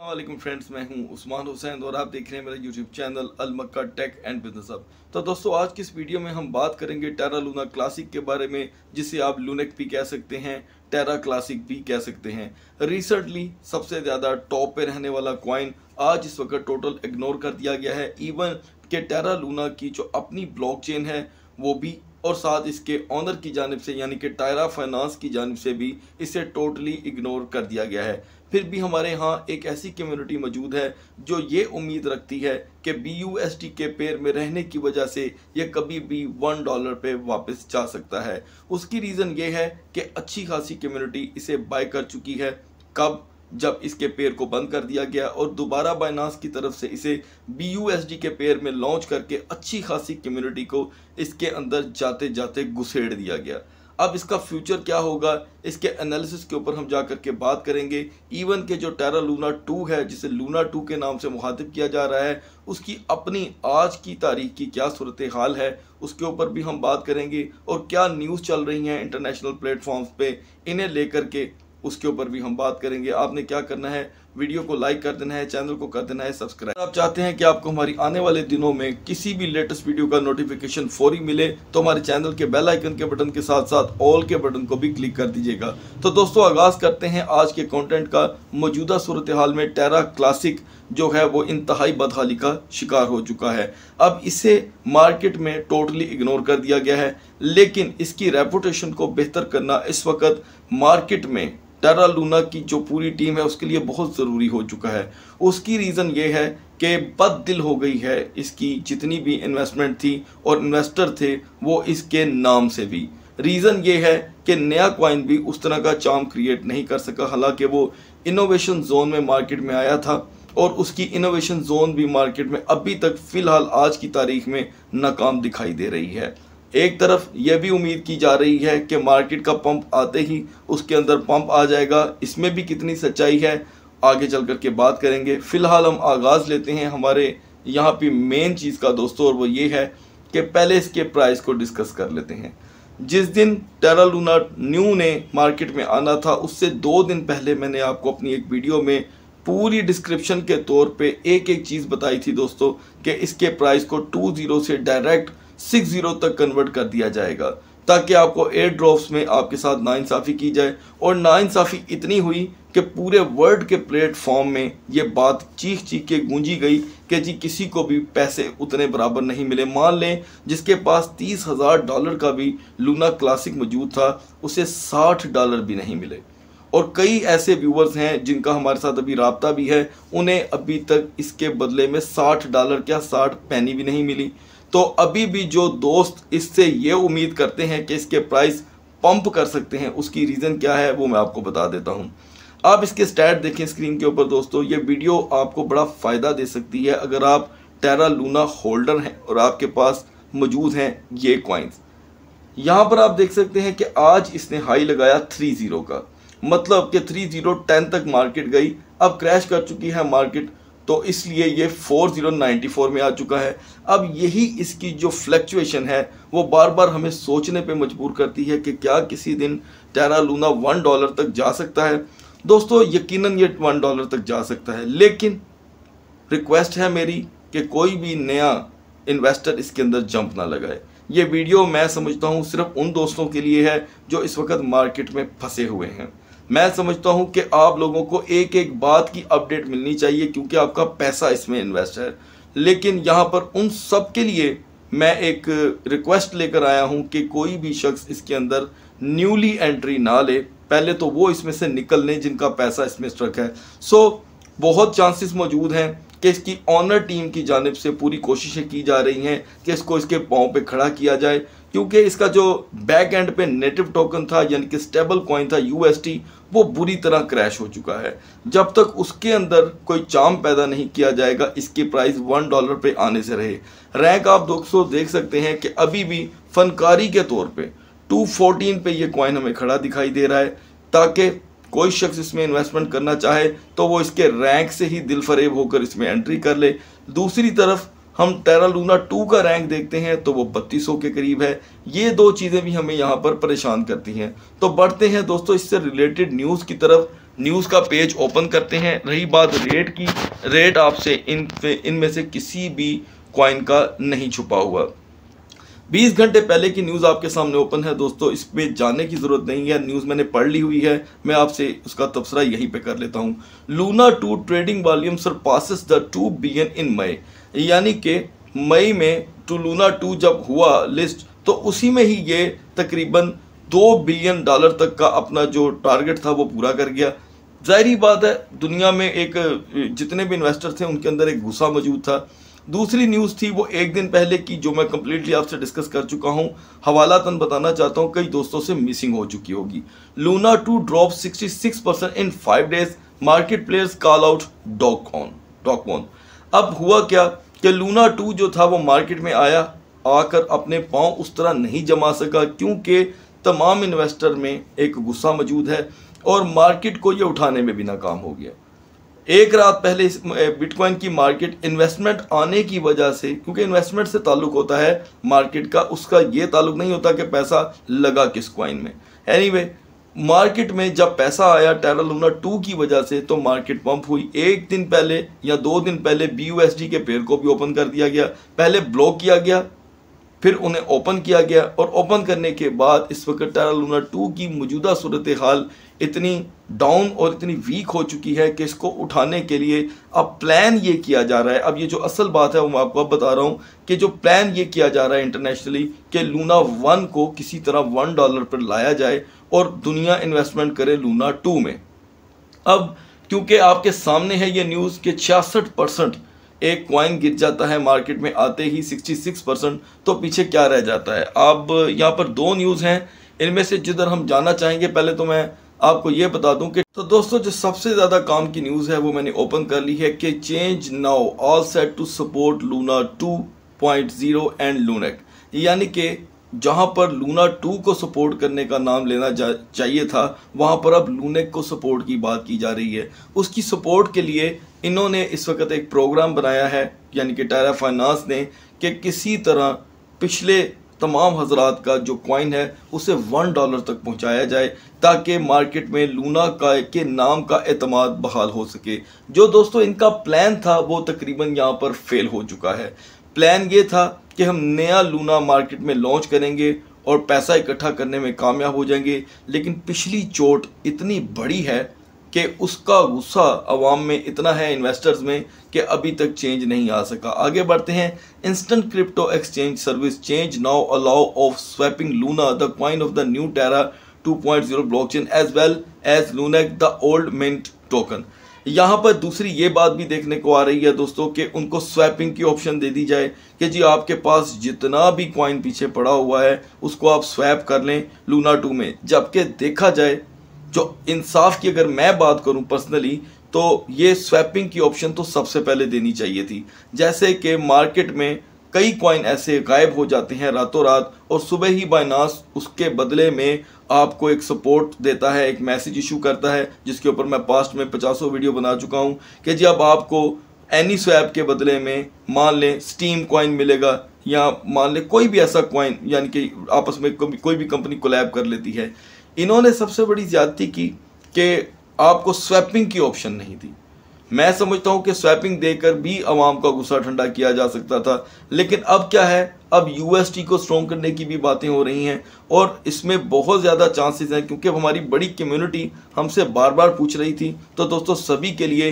वालेकुम फ्रेंड्स मैं हूं उस्मान हुसैन और आप देख रहे हैं मेरा यूट्यूब चैनल अलमक्का टेक एंड बिजनेस अब तो दोस्तों आज की इस वीडियो में हम बात करेंगे टेरा लूना क्लासिक के बारे में जिसे आप लूनेक भी कह सकते हैं टेरा क्लासिक भी कह सकते हैं रिसेंटली सबसे ज़्यादा टॉप पे रहने वाला कॉइन आज इस वक्त टोटल इग्नोर कर दिया गया है इवन के टेरा लूना की जो अपनी ब्लॉक है वो भी और साथ इसके ऑनर की जानब से यानी कि टायरा फाइनेंस की जानब से भी इसे टोटली इग्नोर कर दिया गया है फिर भी हमारे यहाँ एक ऐसी कम्युनिटी मौजूद है जो ये उम्मीद रखती है कि बी यू एस टी के पेयर में रहने की वजह से यह कभी भी वन डॉलर पे वापस जा सकता है उसकी रीज़न ये है कि अच्छी खासी कम्युनिटी इसे बाय कर चुकी है कब जब इसके पेयर को बंद कर दिया गया और दोबारा बाइनास की तरफ से इसे बी के पेयर में लॉन्च करके अच्छी खासी कम्युनिटी को इसके अंदर जाते जाते घुसेड़ दिया गया अब इसका फ्यूचर क्या होगा इसके एनालिसिस के ऊपर हम जा करके बात करेंगे इवन e के जो टेरा लूना टू है जिसे लूना टू के नाम से मुखातिब किया जा रहा है उसकी अपनी आज की तारीख की क्या सूरत हाल है उसके ऊपर भी हम बात करेंगे और क्या न्यूज़ चल रही हैं इंटरनेशनल प्लेटफॉर्म्स पे इन्हें लेकर के उसके ऊपर भी हम बात करेंगे आपने क्या करना है वीडियो को लाइक कर देना है चैनल को कर देना है सब्सक्राइब आप चाहते हैं कि आपको हमारी आने वाले दिनों में किसी भी लेटेस्ट वीडियो का नोटिफिकेशन फौरी मिले तो हमारे चैनल के बेल आइकन के बटन के साथ साथ ऑल के बटन को भी क्लिक कर दीजिएगा तो दोस्तों आगाज़ करते हैं आज के कॉन्टेंट का मौजूदा सूरत हाल में टेरा क्लासिक जो है वो इंतहाई बदहाली का शिकार हो चुका है अब इसे मार्केट में टोटली इग्नोर कर दिया गया है लेकिन इसकी रेपुटेशन को बेहतर करना इस वक्त मार्केट में टेरा लूना की जो पूरी टीम है उसके लिए बहुत ज़रूरी हो चुका है उसकी रीज़न ये है कि बद दिल हो गई है इसकी जितनी भी इन्वेस्टमेंट थी और इन्वेस्टर थे वो इसके नाम से भी रीज़न ये है कि नया क्वाइन भी उस तरह का चाम क्रिएट नहीं कर सका हालांकि वो इनोवेशन जोन में मार्केट में आया था और उसकी इनोवेशन जोन भी मार्केट में अभी तक फ़िलहाल आज की तारीख में नाकाम दिखाई दे रही है एक तरफ यह भी उम्मीद की जा रही है कि मार्केट का पंप आते ही उसके अंदर पंप आ जाएगा इसमें भी कितनी सच्चाई है आगे चल कर के बात करेंगे फ़िलहाल हम आगाज़ लेते हैं हमारे यहाँ पे मेन चीज़ का दोस्तों और वो ये है कि पहले इसके प्राइस को डिस्कस कर लेते हैं जिस दिन टेरा लूना न्यू ने मार्केट में आना था उससे दो दिन पहले मैंने आपको अपनी एक वीडियो में पूरी डिस्क्रिप्शन के तौर पे एक एक चीज़ बताई थी दोस्तों कि इसके प्राइस को टू ज़ीरो से डायरेक्ट सिक्स जीरो तक कन्वर्ट कर दिया जाएगा ताकि आपको एयर ड्रॉप्स में आपके साथ नाइंसाफ़ी की जाए और नाइंसाफ़ी इतनी हुई कि पूरे वर्ल्ड के प्लेटफॉर्म में ये बात चीख चीख के गूंजी गई कि जी किसी को भी पैसे उतने बराबर नहीं मिले मान लें जिसके पास तीस हज़ार डॉलर का भी लूना क्लासिक मौजूद था उसे साठ डॉलर भी नहीं मिले और कई ऐसे व्यूवर्स हैं जिनका हमारे साथ अभी रबता भी है उन्हें अभी तक इसके बदले में साठ डॉलर क्या साठ पैनी भी नहीं मिली तो अभी भी जो दोस्त इससे ये उम्मीद करते हैं कि इसके प्राइस पंप कर सकते हैं उसकी रीज़न क्या है वो मैं आपको बता देता हूँ आप इसके स्टैट देखें स्क्रीन के ऊपर दोस्तों ये वीडियो आपको बड़ा फ़ायदा दे सकती है अगर आप टेरा लूना होल्डर हैं और आपके पास मौजूद हैं ये कॉइन्स यहाँ पर आप देख सकते हैं कि आज इसने हाई लगाया थ्री ज़ीरो का मतलब कि थ्री ज़ीरो टेन तक मार्केट गई अब क्रैश कर चुकी है मार्केट तो इसलिए ये 4094 में आ चुका है अब यही इसकी जो फ्लैक्चुएशन है वो बार बार हमें सोचने पे मजबूर करती है कि क्या किसी दिन टेरा लूना वन डॉलर तक जा सकता है दोस्तों यकीनन ये वन डॉलर तक जा सकता है लेकिन रिक्वेस्ट है मेरी कि कोई भी नया इन्वेस्टर इसके अंदर जंप ना लगाए ये वीडियो मैं समझता हूँ सिर्फ उन दोस्तों के लिए है जो इस वक्त मार्केट में फंसे हुए हैं मैं समझता हूं कि आप लोगों को एक एक बात की अपडेट मिलनी चाहिए क्योंकि आपका पैसा इसमें इन्वेस्ट है लेकिन यहाँ पर उन सब के लिए मैं एक रिक्वेस्ट लेकर आया हूँ कि कोई भी शख्स इसके अंदर न्यूली एंट्री ना ले पहले तो वो इसमें से निकल लें जिनका पैसा इसमें स्ट्रक है सो so, बहुत चांसेस मौजूद हैं कि इसकी ऑनर टीम की जानब से पूरी कोशिशें की जा रही हैं कि इसको इसके पाँव पे खड़ा किया जाए क्योंकि इसका जो बैक एंड पे नेटिव टोकन था यानी कि स्टेबल कॉइन था यूएसटी वो बुरी तरह क्रैश हो चुका है जब तक उसके अंदर कोई चाम पैदा नहीं किया जाएगा इसकी प्राइस वन डॉलर पे आने से रहे रैंक आप दोस्तों देख सकते हैं कि अभी भी फनकारी के तौर पे 214 पे ये कॉइन हमें खड़ा दिखाई दे रहा है ताकि कोई शख्स इसमें इन्वेस्टमेंट करना चाहे तो वो इसके रैंक से ही दिल फरेब होकर इसमें एंट्री कर ले दूसरी तरफ हम टेरा लूना टू का रैंक देखते हैं तो वो बत्तीस के करीब है ये दो चीज़ें भी हमें यहाँ पर परेशान करती हैं तो बढ़ते हैं दोस्तों इससे रिलेटेड न्यूज़ की तरफ न्यूज़ का पेज ओपन करते हैं रही बात रेट की रेट आपसे इन इनमें से किसी भी कॉइन का नहीं छुपा हुआ 20 घंटे पहले की न्यूज़ आपके सामने ओपन है दोस्तों इस पर जाने की ज़रूरत नहीं है न्यूज़ मैंने पढ़ ली हुई है मैं आपसे उसका तबसरा यहीं पे कर लेता हूँ Luna two trading volume passes the two billion in May यानी कि मई में टू लूना टू जब हुआ लिस्ट तो उसी में ही ये तकरीबन दो बिलियन डॉलर तक का अपना जो टारगेट था वो पूरा कर गया जाहरी बात है दुनिया में एक जितने भी इन्वेस्टर थे उनके अंदर एक गुस्सा मौजूद था दूसरी न्यूज़ थी वो एक दिन पहले की जो मैं कम्प्लीटली आपसे डिस्कस कर चुका हूँ हवाला तन बताना चाहता हूँ कई दोस्तों से मिसिंग हो चुकी होगी Luna two drop 66 percent in five days market players call out Do Kwon Do Kwon अब हुआ क्या कि लूना टू जो था वो मार्केट में आया आकर अपने पाँव उस तरह नहीं जमा सका क्योंकि तमाम इन्वेस्टर में एक गुस्सा मौजूद है और मार्केट को ये उठाने में भी नाकाम हो गया एक रात पहले बिटकॉइन की मार्केट इन्वेस्टमेंट आने की वजह से क्योंकि इन्वेस्टमेंट से ताल्लुक होता है मार्केट का उसका ये ताल्लुक नहीं होता कि पैसा लगा किस क्वाइन में एनीवे anyway, मार्केट में जब पैसा आया टेरा लूना टू की वजह से तो मार्केट पंप हुई एक दिन पहले या दो दिन पहले बी के पेयर को भी ओपन कर दिया गया पहले ब्लॉक किया गया फिर उन्हें ओपन किया गया और ओपन करने के बाद इस वक्त टेरा लूना टू की मौजूदा सूरत हाल इतनी डाउन और इतनी वीक हो चुकी है कि इसको उठाने के लिए अब प्लान ये किया जा रहा है अब ये जो असल बात है वो मैं आपको अब बता रहा हूँ कि जो प्लान ये किया जा रहा है इंटरनेशनली कि लूना वन को किसी तरह वन डॉलर पर लाया जाए और दुनिया इन्वेस्टमेंट करे लूना टू में अब क्योंकि आपके सामने है ये न्यूज़ कि छियासठ परसेंट एक क्वाइन गिर जाता है मार्केट में आते ही 66 परसेंट तो पीछे क्या रह जाता है अब यहाँ पर दो न्यूज़ हैं इनमें से जिधर हम जाना चाहेंगे पहले तो मैं आपको ये बता दूं कि तो दोस्तों जो सबसे ज़्यादा काम की न्यूज़ है वो मैंने ओपन कर ली है कि change now all set to support Luna 2.0 and लूनेट यानी कि जहां पर लूना 2 को सपोर्ट करने का नाम लेना चाहिए था वहां पर अब लूनेक को सपोर्ट की बात की जा रही है उसकी सपोर्ट के लिए इन्होंने इस वक्त एक प्रोग्राम बनाया है यानी कि टायरा फाइनांस ने कि किसी तरह पिछले तमाम हजरात का जो कॉइन है उसे वन डॉलर तक पहुँचाया जाए ताकि मार्केट में लूना का के नाम का अतमाद बहाल हो सके जो दोस्तों इनका प्लान था वो तकरीबन यहाँ पर फेल हो चुका है प्लान ये था कि हम नया लूना मार्केट में लॉन्च करेंगे और पैसा इकट्ठा करने में कामयाब हो जाएंगे लेकिन पिछली चोट इतनी बड़ी है कि उसका गुस्सा आवाम में इतना है इन्वेस्टर्स में कि अभी तक चेंज नहीं आ सका आगे बढ़ते हैं instant crypto exchange service change now allow of swapping Luna the coin of the new Terra 2.0 blockchain as well as लूनेक द ओल्ड मिंट टोकन यहाँ पर दूसरी ये बात भी देखने को आ रही है दोस्तों कि उनको स्वैपिंग की ऑप्शन दे दी जाए कि जी आपके पास जितना भी क्वाइन पीछे पड़ा हुआ है उसको आप स्वैप कर लें लूना टू में जबकि देखा जाए जो इंसाफ की अगर मैं बात करूं पर्सनली तो ये स्वैपिंग की ऑप्शन तो सबसे पहले देनी चाहिए थी जैसे कि मार्केट में कई कॉइन ऐसे गायब हो जाते हैं रातों रात और सुबह ही बाइनास उसके बदले में आपको एक सपोर्ट देता है एक मैसेज इशू करता है जिसके ऊपर मैं पास्ट में पचासों वीडियो बना चुका हूँ कि जी अब आपको एनी स्वैप के बदले में मान लें स्टीम कॉइन मिलेगा या मान लें कोई भी ऐसा कॉइन यानी कि आपस में कोई भी कंपनी कोलैब कर लेती है इन्होंने सबसे बड़ी ज्यादती की कि आपको स्वैपिंग की ऑप्शन नहीं दी मैं समझता हूं कि स्वैपिंग देकर भी आवाम का गुस्सा ठंडा किया जा सकता था लेकिन अब क्या है अब यूएसटी को स्ट्रॉन्ग करने की भी बातें हो रही हैं और इसमें बहुत ज़्यादा चांसेस हैं क्योंकि हमारी बड़ी कम्युनिटी हमसे बार बार पूछ रही थी तो दोस्तों सभी के लिए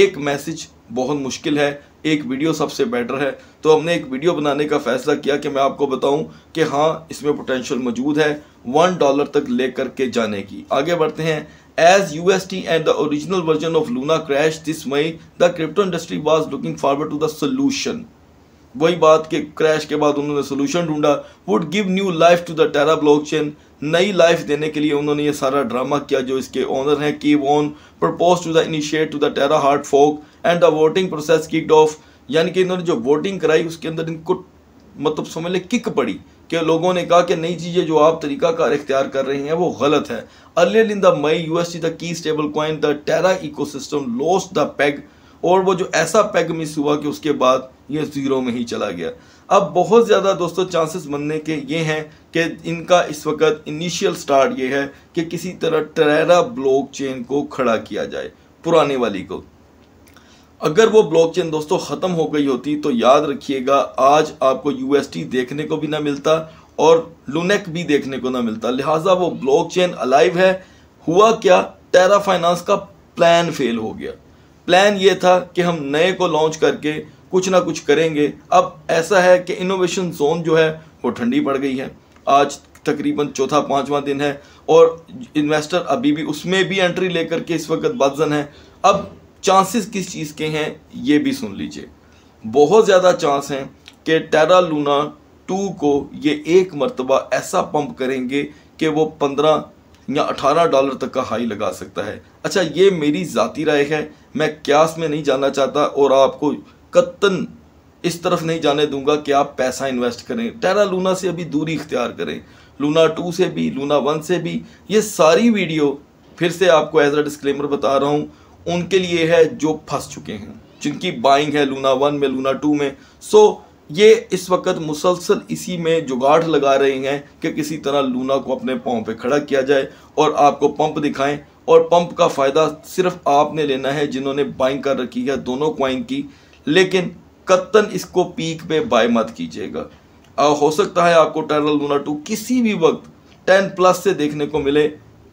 एक मैसेज बहुत मुश्किल है एक वीडियो सबसे बेटर है तो हमने एक वीडियो बनाने का फैसला किया कि मैं आपको बताऊं कि हाँ इसमें पोटेंशियल मौजूद है वन डॉलर तक ले करके जाने की आगे बढ़ते हैं As UST and the original version of Luna crashed this May, the crypto industry was looking forward to the solution. वही बात के क्रैश के बाद उन्होंने सोल्यूशन ढूंढा would give new life to the Terra blockchain नई लाइफ देने के लिए उन्होंने ये सारा ड्रामा किया जो इसके ओनर हैं की Kwon propose to the initiate to the Terra hard fork and the voting process kick off यानी कि इन्होंने जो वोटिंग कराई उसके अंदर इनको मतलब समझ लें किक पड़ी कि लोगों ने कहा कि नई चीज़ें जो आप तरीक़ाकार इख्तियार कर रहे हैं वो गलत है earlier in the May U S T the key stable coin the Terra ecosystem loss the peg और वो जो ऐसा पैग मिस हुआ कि उसके बाद ये ज़ीरो में ही चला गया अब बहुत ज़्यादा दोस्तों चांसेस बनने के ये हैं कि इनका इस वक्त इनिशियल स्टार्ट ये है कि किसी तरह टेरा ब्लॉक चेन को खड़ा किया जाए पुराने वाली को अगर वो ब्लॉकचेन दोस्तों ख़त्म हो गई होती तो याद रखिएगा आज आपको यूएसटी देखने को भी ना मिलता और लुनेक भी देखने को ना मिलता लिहाजा वो ब्लॉकचेन अलाइव है हुआ क्या टेरा फाइनेंस का प्लान फेल हो गया प्लान ये था कि हम नए को लॉन्च करके कुछ ना कुछ करेंगे अब ऐसा है कि इनोवेशन जोन जो है वो ठंडी पड़ गई है आज तकरीबन चौथा पाँचवा दिन है और इन्वेस्टर अभी भी उसमें भी एंट्री लेकर के इस वक्त बदजन है अब चांसेस किस चीज़ के हैं ये भी सुन लीजिए बहुत ज़्यादा चांस हैं कि टेरा लूना टू को ये एक मरतबा ऐसा पंप करेंगे कि वो पंद्रह या अठारह डॉलर तक का हाई लगा सकता है अच्छा ये मेरी ज़ाती राय है मैं क्यास में नहीं जाना चाहता और आपको कत्तन इस तरफ नहीं जाने दूंगा कि आप पैसा इन्वेस्ट करें टेरा लूना से अभी दूरी इख्तियार करें लूना टू से भी लूना वन से भी ये सारी वीडियो फिर से आपको एज अ डिस्क्लेमर बता रहा हूँ उनके लिए है जो फंस चुके हैं जिनकी बाइंग है लूना वन में लूना टू में सो ये इस वक्त मुसलसल इसी में जुगाड़ लगा रहे हैं कि किसी तरह लूना को अपने पाँव पे खड़ा किया जाए और आपको पंप दिखाएं और पंप का फ़ायदा सिर्फ आपने लेना है जिन्होंने बाइंग कर रखी है दोनों क्वाइन की लेकिन कत्तन इसको पीक पे बाय मत कीजिएगा हो सकता है आपको टैनल लूना टू किसी भी वक्त टेन प्लस से देखने को मिले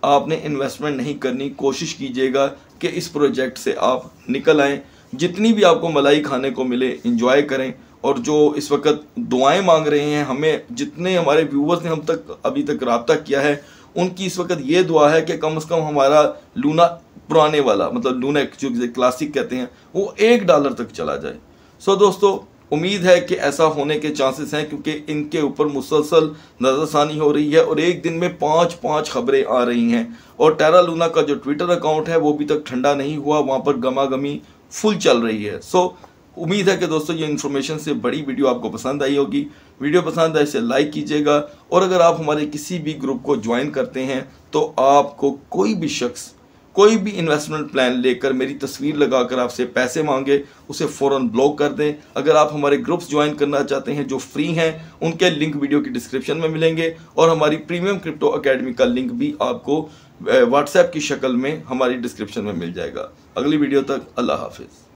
आपने इन्वेस्टमेंट नहीं करनी कोशिश कीजिएगा कि इस प्रोजेक्ट से आप निकल आएँ जितनी भी आपको मलाई खाने को मिले इंजॉय करें और जो इस वक्त दुआएं मांग रहे हैं हमें जितने हमारे व्यूवर्स ने हम तक अभी तक रबता किया है उनकी इस वक्त ये दुआ है कि कम से कम हमारा लूना पुराने वाला मतलब लूनेक जो क्लासिक कहते हैं वो एक डॉलर तक चला जाए सो दोस्तों उम्मीद है कि ऐसा होने के चांसेस हैं क्योंकि इनके ऊपर मुसलसल नज़रसानी हो रही है और एक दिन में पाँच पाँच खबरें आ रही हैं और टेरा लूना का जो ट्विटर अकाउंट है वो अभी तक ठंडा नहीं हुआ वहाँ पर गमागमी फुल चल रही है सो उम्मीद है कि दोस्तों ये इन्फॉर्मेशन से बड़ी वीडियो आपको पसंद आई होगी वीडियो पसंद आए इसे लाइक कीजिएगा और अगर आप हमारे किसी भी ग्रुप को ज्वाइन करते हैं तो आपको कोई भी शख्स कोई भी इन्वेस्टमेंट प्लान लेकर मेरी तस्वीर लगाकर आपसे पैसे मांगे उसे फ़ौर ब्लॉक कर दें अगर आप हमारे ग्रुप्स ज्वाइन करना चाहते हैं जो फ्री हैं उनके लिंक वीडियो की डिस्क्रिप्शन में मिलेंगे और हमारी प्रीमियम क्रिप्टो अकेडमी का लिंक भी आपको व्हाट्सएप की शक्ल में हमारी डिस्क्रिप्शन में मिल जाएगा अगली वीडियो तक अल्लाह हाफिज़